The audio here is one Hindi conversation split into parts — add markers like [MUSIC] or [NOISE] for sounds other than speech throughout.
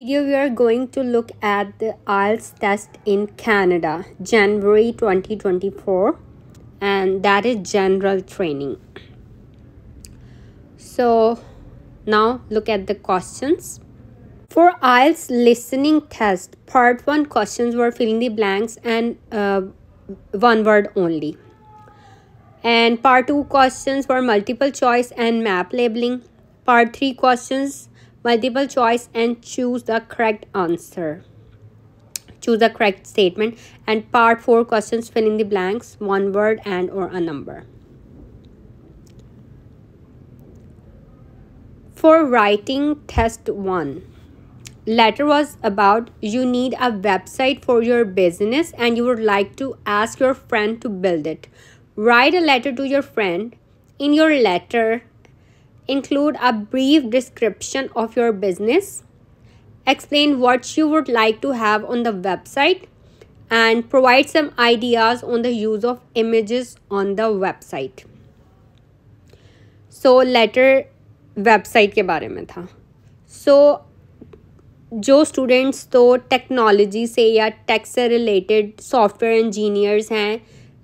Here we are going to look at the IELTS test in Canada, January 2024, and that is general training. So now look at the questions. For IELTS listening test, part 1 questions were filling the blanks and uh, one word only. And part 2 questions were multiple choice and map labeling. Part 3 questions multiple choice and choose the correct answer choose the correct statement and part 4 questions fill in the blanks one word and or a number for writing test 1 letter was about you need a website for your business and you would like to ask your friend to build it write a letter to your friend in your letter include a brief description of your business, explain what you would like to have on the website, and provide some ideas on the use of images on the website. so letter website ke bare mein tha so, जो स्टूडेंट्स तो टेक्नोलॉजी से या टेक से रिलेटेड सॉफ्टवेयर इंजीनियर्स हैं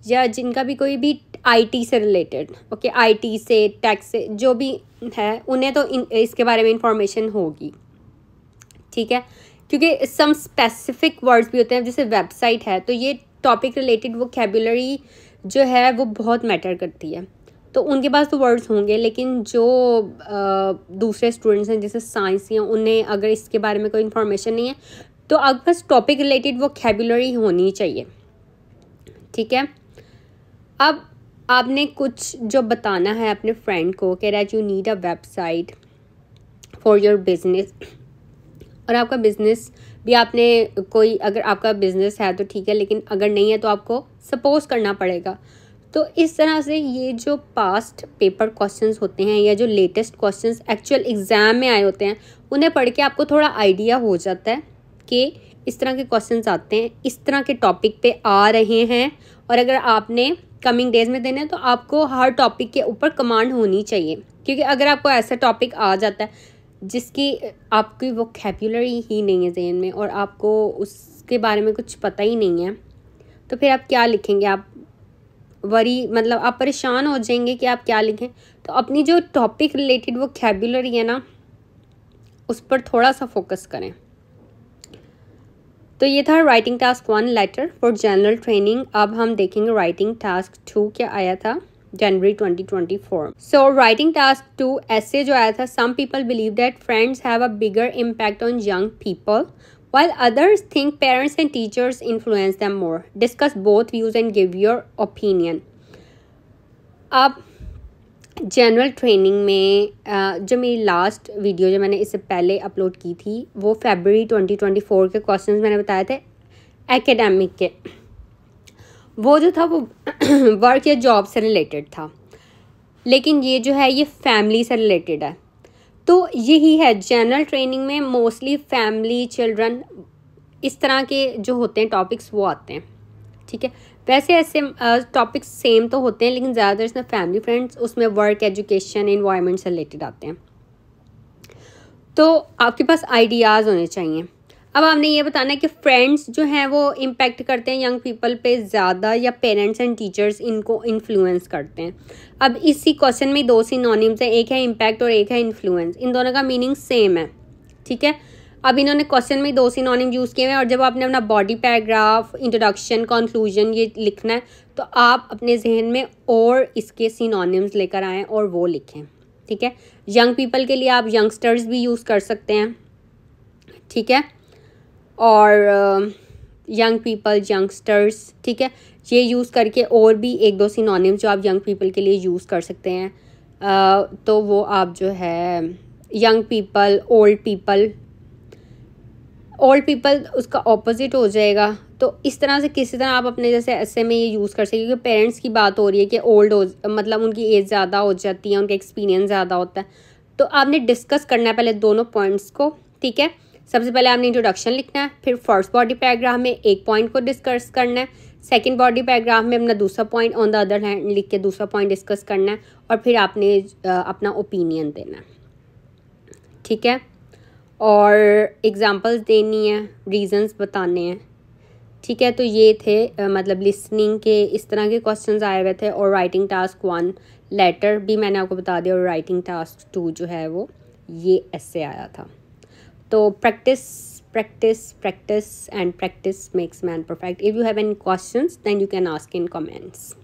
या जिनका भी कोई भी आईटी से रिलेटेड ओके आईटी से टैक्स से जो भी है उन्हें तो इन, इसके बारे में इंफॉर्मेशन होगी ठीक है क्योंकि सम स्पेसिफिक वर्ड्स भी होते हैं जैसे वेबसाइट है तो ये टॉपिक रिलेटेड वो कैबुलरी जो है वो बहुत मैटर करती है तो उनके पास तो वर्ड्स होंगे लेकिन जो आ, दूसरे स्टूडेंट्स हैं जैसे साइंस हैं उन्हें अगर इसके बारे में कोई इन्फॉर्मेशन नहीं है तो आपके पास टॉपिक रिलेटेड वो कैबुलरी होनी चाहिए ठीक है अब आपने कुछ जो बताना है अपने फ्रेंड को कह रहा है you need a website for your business और आपका बिज़नेस भी आपने कोई अगर आपका बिज़नेस है तो ठीक है लेकिन अगर नहीं है तो आपको सपोज करना पड़ेगा तो इस तरह से ये जो पास्ट पेपर क्वेश्चंस होते हैं या जो लेटेस्ट क्वेश्चंस एक्चुअल एग्ज़ाम में आए होते हैं उन्हें पढ़ के आपको थोड़ा आइडिया हो जाता है कि इस तरह के क्वेश्चंस आते हैं इस तरह के टॉपिक पे आ रहे हैं और अगर आपने कमिंग डेज में देना है तो आपको हर टॉपिक के ऊपर कमांड होनी चाहिए क्योंकि अगर आपको ऐसा टॉपिक आ जाता है जिसकी आपकी वो कैपुलरी ही नहीं है जहन में और आपको उसके बारे में कुछ पता ही नहीं है तो फिर आप क्या लिखेंगे आप वरी मतलब आप परेशान हो जाएंगे कि आप क्या लिखें तो अपनी जो टॉपिक रिलेटेड वो कैबुलरी है ना उस पर थोड़ा सा फोकस करें तो ये था writing task one letter for general training अब हम देखेंगे राइटिंग टास्क टू क्या आया था जनवरी 2024 सो राइटिंग टास्क टू ऐसे जो आया था some people believe that friends have a bigger impact on young people while others think parents and teachers influence them more discuss both views and give your opinion अब जनरल ट्रेनिंग में जो मेरी लास्ट वीडियो जो मैंने इससे पहले अपलोड की थी वो फेबररी 2024 के क्वेश्चंस मैंने बताए थे एकेडमिक के वो जो था वो वर्क [CLEARS THROAT] या जॉब से रिलेटेड था लेकिन ये जो है ये फैमिली से रिलेटेड है तो यही है जनरल ट्रेनिंग में मोस्टली फैमिली चिल्ड्रन इस तरह के जो होते हैं टॉपिक्स वो आते हैं ठीक है वैसे ऐसे टॉपिक्स सेम तो होते हैं लेकिन ज़्यादातर इसमें फैमिली फ्रेंड्स उसमें वर्क एजुकेशन इन्वायरमेंट से रिलेटेड आते हैं तो आपके पास आइडियाज़ होने चाहिए अब आपने ये बताना है कि फ्रेंड्स जो हैं वो इम्पैक्ट करते हैं यंग पीपल पे ज़्यादा या पेरेंट्स एंड टीचर्स इनको इन्फ्लुएंस करते हैं अब इसी क्वेश्चन में दो सी नॉनिम्स हैं एक है इम्पैक्ट और एक है इन्फ्लुएंस इन दोनों का मीनिंग सेम है ठीक है अब इन्होंने क्वेश्चन में दो सिनोनिम यूज़ किए हुए हैं और जब आपने अपना बॉडी पैराग्राफ इंट्रोडक्शन कंक्लूजन ये लिखना है तो आप अपने जहन में और इसके सिनोनिम्स लेकर आएँ और वो लिखें ठीक है यंग पीपल के लिए आप यंगस्टर्स भी यूज़ कर सकते हैं ठीक है और यंग पीपल यंगस्टर्स ठीक है ये यूज़ करके और भी एक दो सिनोनिम्स जो आप यंग पीपल के लिए यूज़ कर सकते हैं आ, तो वो आप जो है young people old people old people उसका ऑपोजिट हो जाएगा तो इस तरह से किसी तरह आप अपने जैसे ऐसे में ये यूज़ कर सकते क्योंकि पेरेंट्स की बात हो रही है कि ओल्ड हो मतलब उनकी एज ज़्यादा हो जाती है उनका एक्सपीरियंस ज़्यादा होता है तो आपने डिस्कस करना है पहले दोनों पॉइंट्स को ठीक है सबसे पहले आपने इंट्रोडक्शन लिखना है फिर फर्स्ट बॉडी पैराग्राफ में एक पॉइंट को डिस्कस करना है सेकेंड बॉडी पैराग्राफ में अपना दूसरा point on the other hand लिख के दूसरा पॉइंट डिस्कस करना है और फिर आपने अपना ओपिनियन देना है ठीक है और एग्ज़ाम्पल्स देनी है रीज़न्स बताने हैं ठीक है तो ये थे मतलब लिसनिंग के इस तरह के क्वेश्चंस आए हुए थे और राइटिंग टास्क वन लेटर भी मैंने आपको बता दिया और राइटिंग टास्क टू जो है वो ये ऐसे आया था तो practice practice practice and practice makes man perfect if you have any question then you can ask in comments